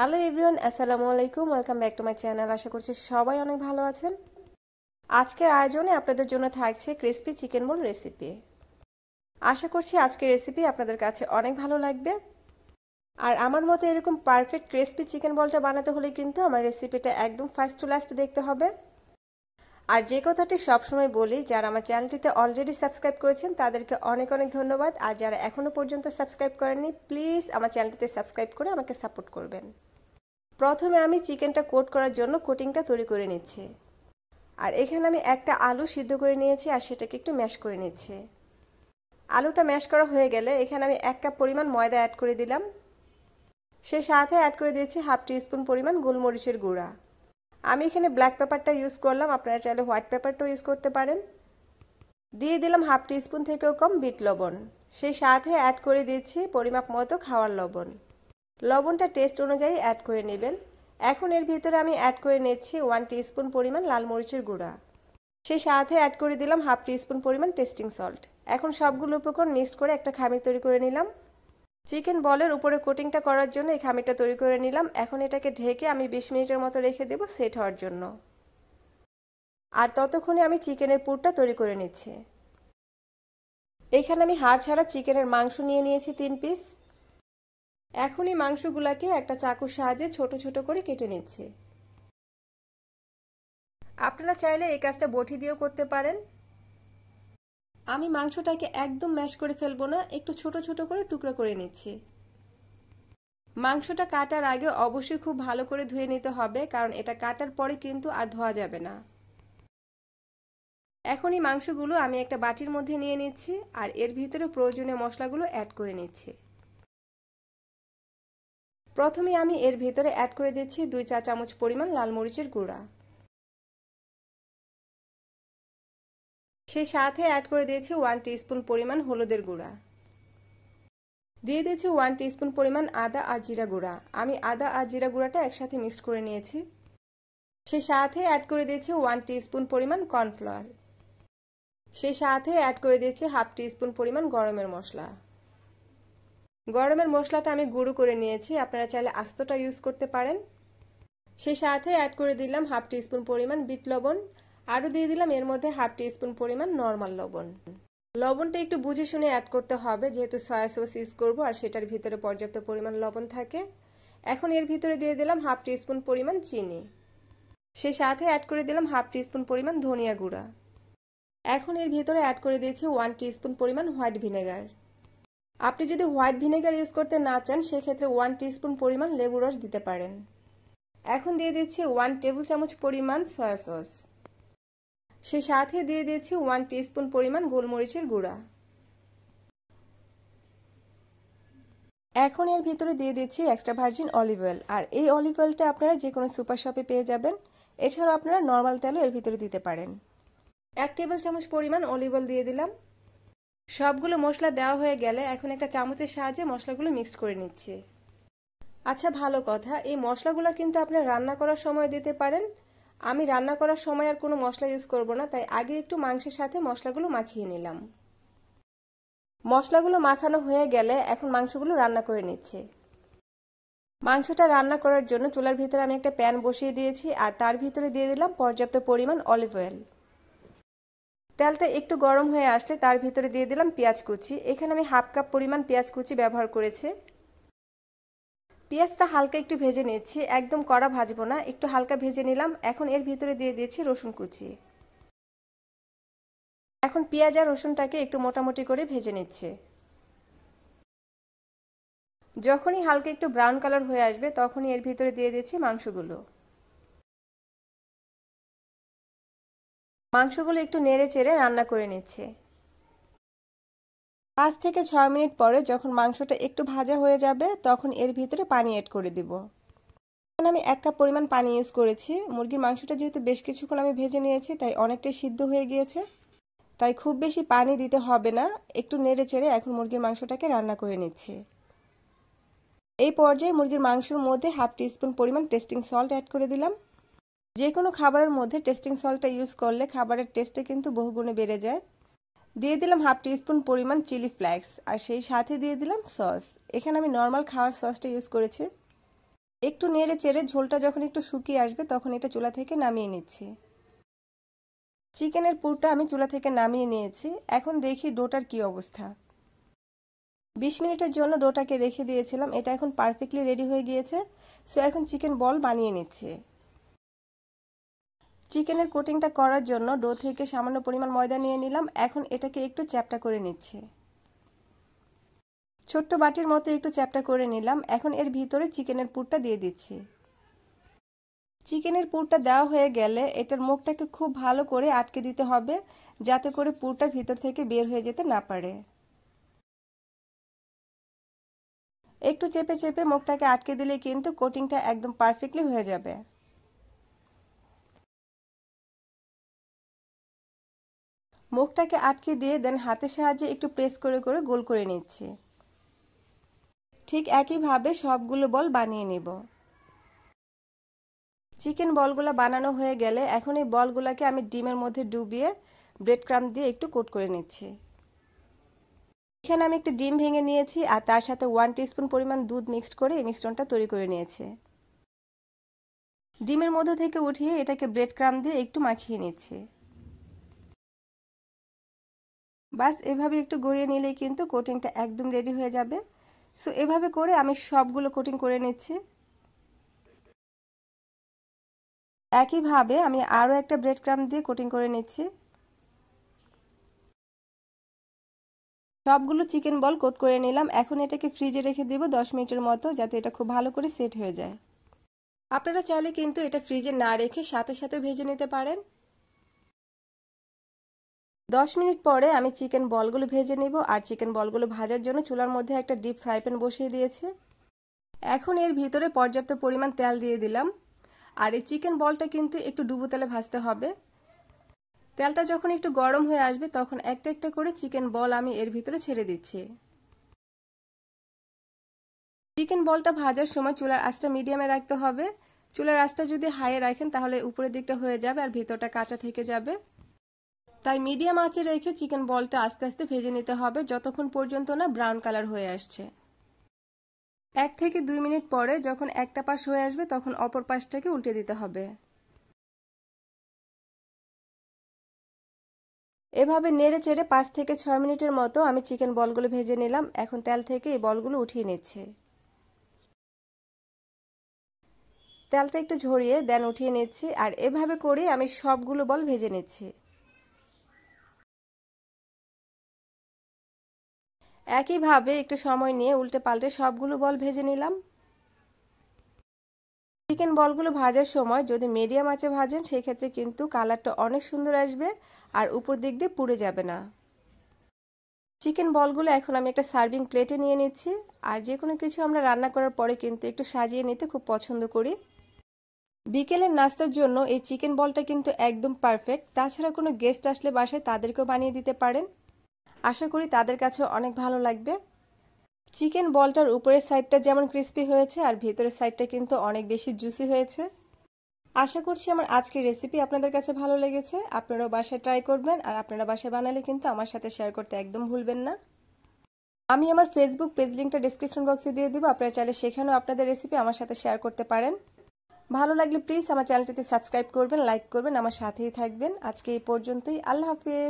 hello everyone আসসালামু আলাইকুম welcome back to my channel আশা করছি সবাই অনেক ভালো আছেন আজকের আয়োজনে আপনাদের জন্য থাকছে ক্রিসপি চিকেন বোল রেসিপি আশা করছি আজকের রেসিপি আপনাদের কাছে অনেক ভালো লাগবে আর আমার মতো এরকম পারফেক্ট ক্রিসপি চিকেন বলটা বানাতে হলে কিন্তু আমার রেসিপিটা একদম ফার্স্ট টু লাস্ট দেখতে হবে আর যে কথাটি সবসময় বলি যারা আমার চ্যানেলটিতে অলরেডি সাবস্ক্রাইব করেছেন তাদেরকে অনেক অনেক ধন্যবাদ আর যারা এখনও পর্যন্ত সাবস্ক্রাইব করেননি প্লিজ আমার চ্যানেলটিতে সাবস্ক্রাইব করে আমাকে সাপোর্ট করবেন প্রথমে আমি চিকেনটা কোট করার জন্য কোটিংটা তৈরি করে নিচ্ছি আর এখানে আমি একটা আলু সিদ্ধ করে নিয়েছি আর সেটাকে একটু ম্যাশ করে নিচ্ছি আলুটা ম্যাশ করা হয়ে গেলে এখানে আমি এক কাপ পরিমাণ ময়দা অ্যাড করে দিলাম সে সাথে অ্যাড করে দিয়েছি হাফ টি স্পুন পরিমাণ গোলমরিচের গুঁড়া আমি এখানে ব্ল্যাক পেপারটা ইউজ করলাম আপনারা চাইলে হোয়াইট পেপারটাও ইউজ করতে পারেন দিয়ে দিলাম হাফ টি স্পুন থেকেও কম বিট লবণ সেই সাথে অ্যাড করে দিচ্ছি পরিমাপ মতো খাওয়ার লবণ লবণটা টেস্ট অনুযায়ী অ্যাড করে নেবেন এখন এর ভিতরে আমি অ্যাড করে নিচ্ছি ওয়ান টিস্পুন পরিমাণ লাল মরিচের গুঁড়া সেই সাথে অ্যাড করে দিলাম হাফ টিস্পুন পরিমাণ টেস্টিং সল্ট এখন সবগুলো উপকরণ মিক্সড করে একটা খামির তৈরি করে নিলাম চিকেন বলের উপরে কোটিংটা করার জন্য এই খামিরটা তৈরি করে নিলাম এখন এটাকে ঢেকে আমি বিশ মিনিটের মতো রেখে দেবো সেট হওয়ার জন্য আর ততক্ষণে আমি চিকেনের পুরটা তৈরি করে নিচ্ছি এখানে আমি হাড় ছাড়া চিকেনের মাংস নিয়ে নিয়েছি তিন পিস এখনই মাংসগুলাকে একটা চাকুর সাহায্যে ছোট ছোট করে কেটে নিচ্ছে আপনারা চাইলে এই কাজটা বটি দিয়েও করতে পারেন আমি মাংসটাকে একদম ম্যাশ করে ফেলবো না একটু ছোট ছোট করে টুকরো করে নিচ্ছি মাংসটা কাটার আগে অবশ্যই খুব ভালো করে ধুয়ে নিতে হবে কারণ এটা কাটার পরে কিন্তু আর ধোয়া যাবে না এখন এই মাংসগুলো আমি একটা বাটির মধ্যে নিয়ে নিচ্ছি আর এর ভিতরে প্রয়োজনীয় মশলাগুলো অ্যাড করে নিচ্ছি প্রথমে আমি এর ভিতরে অ্যাড করে দিচ্ছি দুই চা চামচ পরিমাণ লাল মরিচের গুঁড়া সেই সাথে অ্যাড করে দিয়েছি ওয়ান স্পুন পরিমাণ হলুদের গুঁড়া দিয়ে দিয়েছি ওয়ান স্পুন পরিমাণ আদা আর জিরা গুঁড়া আমি আদা আর জিরা গুঁড়াটা একসাথে মিক্সড করে নিয়েছি সে সাথে অ্যাড করে দিয়েছি ওয়ান স্পুন পরিমাণ কর্নফ্লাওয়ার সে সাথে অ্যাড করে দিয়েছি হাফ স্পুন পরিমাণ গরমের মশলা গরমের মশলাটা আমি গুঁড়ো করে নিয়েছি আপনারা চাইলে আস্তটা ইউজ করতে পারেন সেই সাথে অ্যাড করে দিলাম হাফ স্পুন পরিমাণ বিট লবণ আরও দিয়ে দিলাম এর মধ্যে হাফ টি স্পুন পরিমাণ নর্মাল লবণ লবণটা একটু বুঝে শুনে অ্যাড করতে হবে যেহেতু সয়া সস ইউজ করবো আর সেটার ভিতরে পর্যাপ্ত পরিমাণ লবণ থাকে এখন এর ভিতরে দিয়ে দিলাম হাফ স্পুন পরিমাণ চিনি সেই সাথে অ্যাড করে দিলাম হাফ স্পুন পরিমাণ ধনিয়া গুঁড়া এখন এর ভিতরে অ্যাড করে দিয়েছি ওয়ান টি স্পুন পরিমাণ হোয়াইট ভিনেগার আপনি যদি হোয়াইট ভিনেগার ইউজ করতে না চান সেক্ষেত্রে ওয়ান টিস্পুন পরিমাণ লেবু রস দিতে পারেন এখন দিয়ে দিচ্ছি ওয়ান টেবিল চামচ পরিমাণ সয়া সস সে সাথে দিয়ে দিয়েছি ওয়ান টিস্পুন পরিমাণ গোলমরিচের গুঁড়া এখন এর ভিতরে দিয়ে দিচ্ছি এক্সট্রা ভার্জিন অলিভ অয়েল আর এই অলিভ অয়েলটা আপনারা যে কোনো সুপার শপে পেয়ে যাবেন এছাড়াও আপনারা নর্মাল তেলও এর ভিতরে দিতে পারেন এক টেবিল চামচ পরিমাণ অলিভ অয়েল দিয়ে দিলাম সবগুলো মশলা দেওয়া হয়ে গেলে এখন একটা চামচের সাহায্যে মশলাগুলো মিক্স করে নিচ্ছি আচ্ছা ভালো কথা এই মশলাগুলো কিন্তু আপনার রান্না করার সময় দিতে পারেন আমি রান্না করার সময় আর কোনো মশলা ইউজ করব না তাই আগে একটু মাংসের সাথে মশলাগুলো মাখিয়ে নিলাম মশলাগুলো মাখানো হয়ে গেলে এখন মাংসগুলো রান্না করে নিচ্ছে মাংসটা রান্না করার জন্য চুলার ভিতরে আমি একটা প্যান বসিয়ে দিয়েছি আর তার ভিতরে দিয়ে দিলাম পর্যাপ্ত পরিমাণ অলিভ অয়েল তেলটা একটু গরম হয়ে আসলে তার ভিতরে দিয়ে দিলাম পেঁয়াজ কুচি এখানে আমি হাফ কাপ পরিমাণ পেঁয়াজ কুচি ব্যবহার করেছি পেঁয়াজটা হালকা একটু ভেজে নিচ্ছি একদম কড়া ভাজবো না একটু হালকা ভেজে নিলাম এখন এর ভিতরে দিয়ে দিয়েছি রসুন কুচি এখন পেঁয়াজ আর রসুনটাকে একটু মোটামুটি করে ভেজে নিচ্ছে যখনই হালকা একটু ব্রাউন কালার হয়ে আসবে তখনই এর ভিতরে দিয়ে দিচ্ছি মাংসগুলো মাংসগুলো একটু নেড়ে চেড়ে রান্না করে নিচ্ছে পাঁচ থেকে ছয় মিনিট পরে যখন মাংসটা একটু ভাজা হয়ে যাবে তখন এর ভিতরে পানি অ্যাড করে দিব আমি এক কাপ পরিমাণ পানি ইউজ করেছি মুরগির মাংসটা যেহেতু বেশ কিছুক্ষণ আমি ভেজে নিয়েছি তাই অনেকটাই সিদ্ধ হয়ে গিয়েছে তাই খুব বেশি পানি দিতে হবে না একটু নেড়ে চেড়ে এখন মুরগির মাংসটাকে রান্না করে নিচ্ছে এই পর্যায়ে মুরগির মাংসের মধ্যে হাফ টি স্পুন পরিমাণ টেস্টিং সল্ট অ্যাড করে দিলাম যে কোনো খাবারের মধ্যে টেস্টিং সল্টটা ইউজ করলে খাবারের টেস্টে কিন্তু বহুগুণে বেড়ে যায় দিয়ে দিলাম হাফ টিস্পুন পরিমাণ চিলি ফ্লেক্স আর সেই সাথে দিয়ে দিলাম সস এখানে আমি নর্মাল খাওয়ার সসটা ইউজ করেছি একটু নেড়ে চেড়ে ঝোলটা যখন একটু শুকিয়ে আসবে তখন এটা চুলা থেকে নামিয়ে নিচ্ছি চিকেনের পুরটা আমি চুলা থেকে নামিয়ে নিয়েছি এখন দেখি ডোটার কি অবস্থা বিশ মিনিটের জন্য ডোটাকে রেখে দিয়েছিলাম এটা এখন পারফেক্টলি রেডি হয়ে গিয়েছে সো এখন চিকেন বল বানিয়ে নিচ্ছে চিকেনের কোটিংটা করার জন্য ডো থেকে সামান্য পরিমাণ ময়দা নিয়ে নিলাম এখন এটাকে একটু চ্যাপটা করে নিচ্ছে ছোট্ট বাটির মতো একটু চ্যাপটা করে নিলাম এখন এর ভিতরে চিকেনের পুরটা দিয়ে দিচ্ছি চিকেনের পুরটা দেওয়া হয়ে গেলে এটার মুখটাকে খুব ভালো করে আটকে দিতে হবে যাতে করে পুরটা ভিতর থেকে বের হয়ে যেতে না পারে একটু চেপে চেপে মুখটাকে আটকে দিলে কিন্তু কোটিংটা একদম পারফেক্টলি হয়ে যাবে মুখটাকে আটকে দিয়ে দেন হাতের সাহায্যে একটু প্রেস করে করে গোল করে নিচ্ছি ঠিক একইভাবে সবগুলো বল বানিয়ে নেব চিকেন বলগুলো বানানো হয়ে গেলে এখন এই বলগুলোকে আমি ডিমের মধ্যে ডুবিয়ে ব্রেড ক্রাম দিয়ে একটু কোট করে নিচ্ছি এখানে আমি একটু ডিম ভেঙে নিয়েছি আর তার সাথে ওয়ান টিস্পুন পরিমাণ দুধ মিক্সড করে এই মিশ্রণটা তৈরি করে নিয়েছে ডিমের মধ্যে থেকে উঠিয়ে এটাকে ব্রেড ক্রাম দিয়ে একটু মাখিয়ে নিচ্ছি বাস এভাবে একটু গড়িয়ে নিলেই কিন্তু কোটিংটা একদম রেডি হয়ে যাবে সো এভাবে করে আমি সবগুলো কোটিং করে নিচ্ছি একইভাবে আমি আরও একটা ব্রেড ক্রাম দিয়ে কোটিং করে নিচ্ছি সবগুলো চিকেন বল কোট করে নিলাম এখন এটাকে ফ্রিজে রেখে দেব দশ মিনিটের মতো যাতে এটা খুব ভালো করে সেট হয়ে যায় আপনারা চাইলে কিন্তু এটা ফ্রিজে না রেখে সাথে সাথে ভেজে নিতে পারেন দশ মিনিট পরে আমি চিকেন বলগুলো ভেজে নেব আর চিকেন বলগুলো ভাজার জন্য চুলার মধ্যে একটা ডিপ ফ্রাই প্যান বসিয়ে দিয়েছি এখন এর ভিতরে পর্যাপ্ত পরিমাণ তেল দিয়ে দিলাম আর এই চিকেন বলটা কিন্তু একটু ডুবো তেলে ভাজতে হবে তেলটা যখন একটু গরম হয়ে আসবে তখন একটা একটা করে চিকেন বল আমি এর ভিতরে ছেড়ে দিচ্ছি চিকেন বলটা ভাজার সময় চুলার আঁচটা মিডিয়ামে রাখতে হবে চুলার আঁচটা যদি হাইয়ে রাখেন তাহলে উপরের দিকটা হয়ে যাবে আর ভিতরটা কাঁচা থেকে যাবে তাই মিডিয়াম আঁচে রেখে চিকেন বলটা আস্তে আস্তে ভেজে নিতে হবে যতক্ষণ পর্যন্ত না ব্রাউন কালার হয়ে আসছে এক থেকে দুই মিনিট পরে যখন একটা পাশ হয়ে আসবে তখন অপর পাশটাকে উল্টে দিতে হবে এভাবে নেড়ে চেড়ে পাঁচ থেকে ছয় মিনিটের মতো আমি চিকেন বলগুলো ভেজে নিলাম এখন তেল থেকে এই বলগুলো উঠিয়ে নিচ্ছে তেলটা একটু ঝরিয়ে দেন উঠিয়ে নিচ্ছি আর এভাবে করে আমি সবগুলো বল ভেজে নিচ্ছি একইভাবে একটু সময় নিয়ে উল্টে পাল্টে সবগুলো বল ভেজে নিলাম চিকেন বলগুলো ভাজার সময় যদি মিডিয়াম আঁচে ভাজেন সেই ক্ষেত্রে কিন্তু কালারটা অনেক সুন্দর আসবে আর উপর দিক দিয়ে পুড়ে যাবে না চিকেন বলগুলো এখন আমি একটা সার্ভিং প্লেটে নিয়ে নিচ্ছি আর যে কোনো কিছু আমরা রান্না করার পরে কিন্তু একটু সাজিয়ে নিতে খুব পছন্দ করি বিকেলের নাস্তার জন্য এই চিকেন বলটা কিন্তু একদম পারফেক্ট তাছাড়া কোনো গেস্ট আসলে বাসায় তাদেরকেও বানিয়ে দিতে পারেন আশা করি তাদের কাছে অনেক ভালো লাগবে চিকেন বলটার উপরের সাইডটা যেমন ক্রিস্পি হয়েছে আর ভেতরের সাইডটা কিন্তু অনেক বেশি জুসি হয়েছে আশা করছি আমার আজকের রেসিপি আপনাদের কাছে ভালো লেগেছে আপনারাও বাসায় ট্রাই করবেন আর আপনারা বাসায় বানালে কিন্তু আমার সাথে শেয়ার করতে একদম ভুলবেন না আমি আমার ফেসবুক পেজ লিঙ্কটা ডিসক্রিপশন বক্সে দিয়ে দিব আপনারা চাইলে সেখানেও আপনাদের রেসিপি আমার সাথে শেয়ার করতে পারেন ভালো লাগলে প্লিজ আমার চ্যানেলটিতে সাবস্ক্রাইব করবেন লাইক করবেন আমার সাথেই থাকবেন আজকে এই পর্যন্তই আল্লাহ হাফিজ